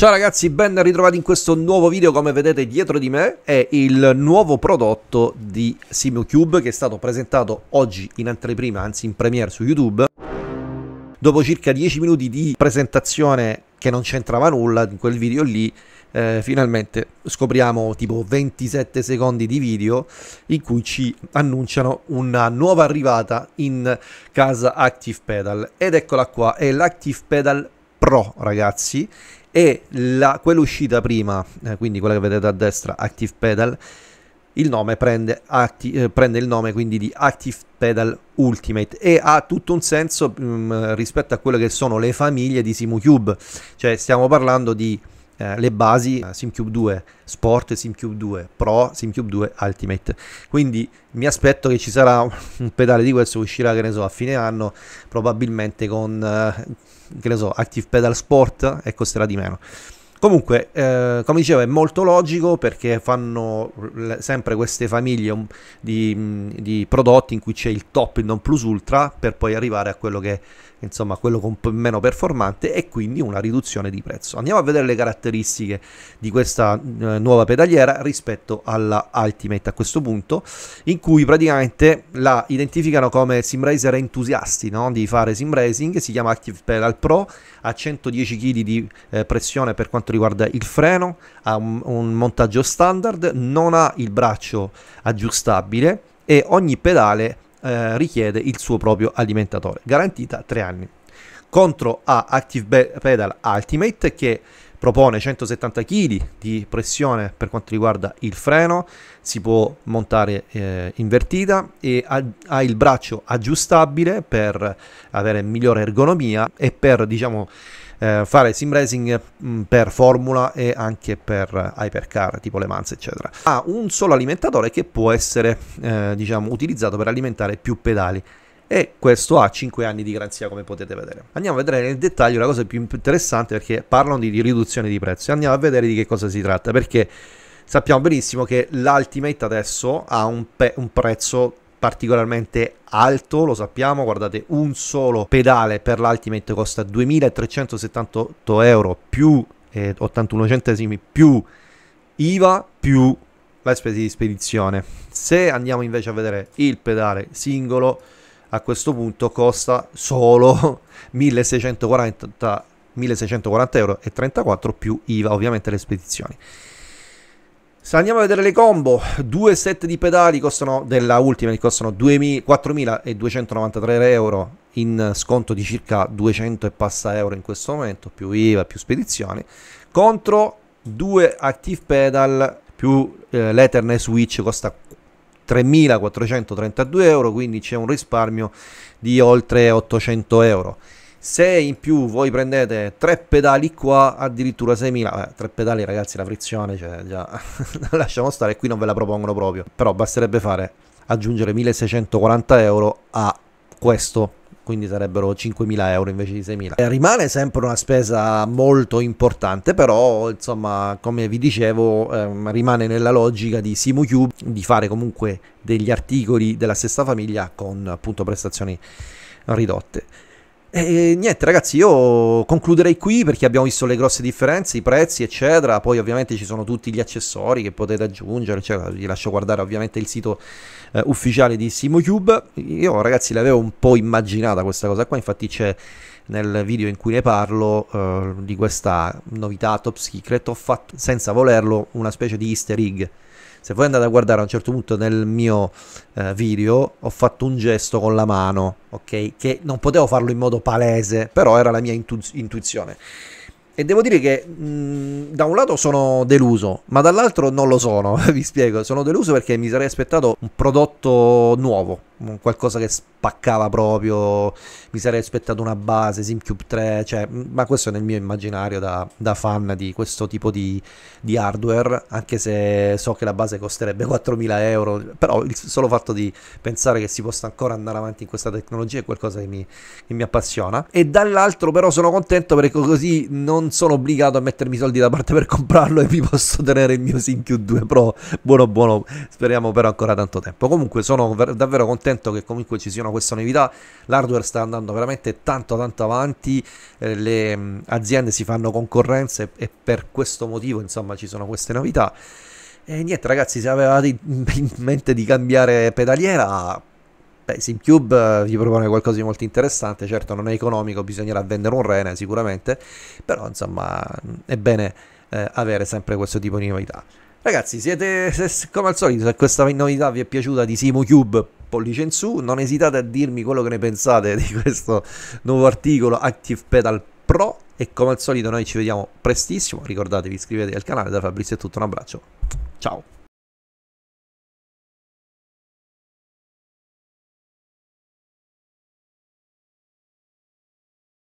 Ciao ragazzi, ben ritrovati in questo nuovo video, come vedete dietro di me è il nuovo prodotto di SimuCube che è stato presentato oggi in anteprima, anzi in premiere su YouTube. Dopo circa 10 minuti di presentazione che non c'entrava nulla in quel video lì, eh, finalmente scopriamo tipo 27 secondi di video in cui ci annunciano una nuova arrivata in casa Active Pedal ed eccola qua, è l'Active Pedal Pro ragazzi e la, quella uscita prima, eh, quindi quella che vedete a destra, Active Pedal, il nome prende, acti, eh, prende, il nome quindi di Active Pedal Ultimate e ha tutto un senso mh, mm, rispetto a quelle che sono le famiglie di SimuCube, cioè stiamo parlando di eh, le basi eh, SimCube 2 Sport, SimCube 2 Pro, SimCube 2 Ultimate. Quindi mi aspetto che ci sarà un pedale di questo che uscirà, che ne so, a fine anno, probabilmente con, eh, che ne so, Active Pedal Sport e costerà di meno. Comunque, eh, come dicevo, è molto logico perché fanno sempre queste famiglie di, di prodotti in cui c'è il top, e non plus ultra, per poi arrivare a quello che insomma quello con meno performante e quindi una riduzione di prezzo. Andiamo a vedere le caratteristiche di questa eh, nuova pedaliera rispetto alla Ultimate a questo punto in cui praticamente la identificano come sim racer entusiasti no? di fare sim racing, si chiama Active Pedal Pro, ha 110 kg di eh, pressione per quanto riguarda il freno, ha un, un montaggio standard, non ha il braccio aggiustabile e ogni pedale eh, richiede il suo proprio alimentatore. Garantita 3 anni. Contro a Active Pedal Ultimate che propone 170 kg di pressione per quanto riguarda il freno, si può montare eh, in e ha, ha, il braccio aggiustabile per avere migliore ergonomia e per diciamo eh, fare sim racing mh, mm, per formula e anche per hypercar tipo Le Mans eccetera. Ha un solo alimentatore che può essere eh, diciamo utilizzato per alimentare più pedali e questo ha 5 anni di garanzia come potete vedere. Andiamo a vedere nel dettaglio la cosa più interessante perché parlano di, riduzione di prezzi, andiamo a vedere di che cosa si tratta perché sappiamo benissimo che l'Ultimate adesso ha un, un prezzo particolarmente alto, lo sappiamo, guardate un solo pedale per l'Ultimate costa 2378 euro più eh, 81 centesimi più IVA più le spese di spedizione. Se andiamo invece a vedere il pedale singolo a questo punto costa solo 1640, 1640 euro e 34 più IVA, ovviamente le spedizioni. Se andiamo a vedere le combo, due set di pedali costano, della Ultimate costano 4.293 euro in sconto di circa 200 e passa euro in questo momento, più IVA, più spedizioni, contro due Active Pedal più eh, l'Ethernet Switch costa 3.432 euro, quindi c'è un risparmio di oltre 800 euro. Se in più voi prendete tre pedali qua, addirittura 6.000, eh, tre pedali ragazzi la frizione, cioè già lasciamo stare, qui non ve la propongono proprio, però basterebbe fare aggiungere 1.640 euro a questo quindi sarebbero 5.000 euro invece di 6.000. Eh, rimane sempre una spesa molto importante, però insomma, come vi dicevo, ehm, rimane nella logica di SimuCube di fare comunque degli articoli della stessa famiglia con appunto prestazioni ridotte. E eh, eh, niente ragazzi, io concluderei qui perché abbiamo visto le grosse differenze, i prezzi eccetera, poi ovviamente ci sono tutti gli accessori che potete aggiungere, eccetera. vi lascio guardare ovviamente il sito eh, ufficiale di SimoCube, io ragazzi l'avevo un po' immaginata questa cosa qua, infatti c'è nel video in cui ne parlo eh, di questa novità top secret, ho fatto senza volerlo una specie di easter egg se voi andate a guardare a un certo punto nel mio eh, video, ho fatto un gesto con la mano, ok? Che non potevo farlo in modo palese, però era la mia intu intuizione. E devo dire che mh, mm, da un lato sono deluso, ma dall'altro non lo sono, vi spiego. Sono deluso perché mi sarei aspettato un prodotto nuovo, qualcosa che spaccava proprio, mi sarei aspettato una base, SimCube 3, cioè, ma questo è nel mio immaginario da, da fan di questo tipo di, di, hardware, anche se so che la base costerebbe 4.000 euro, però il solo fatto di pensare che si possa ancora andare avanti in questa tecnologia è qualcosa che mi, che mi appassiona. E dall'altro però sono contento perché così non sono obbligato a mettermi i soldi da parte per comprarlo e mi posso tenere il mio SimCube 2 Pro, buono buono, speriamo però ancora tanto tempo. Comunque sono davvero contento contento che comunque ci siano queste novità. L'hardware sta andando veramente tanto tanto avanti, eh, le mh, mm, aziende si fanno concorrenza e, e per questo motivo insomma ci sono queste novità. E niente ragazzi, se avevate in mente di cambiare pedaliera, beh, Simcube eh, vi propone qualcosa di molto interessante, certo non è economico, bisognerà vendere un rene sicuramente, però insomma è bene eh, avere sempre questo tipo di novità. Ragazzi, siete se, come al solito, se questa novità vi è piaciuta di SimuCube pollice in su, non esitate a dirmi quello che ne pensate di questo nuovo articolo Active Pedal Pro e come al solito noi ci vediamo prestissimo, ricordatevi iscrivetevi al canale, da Fabrizio è tutto, un abbraccio, ciao!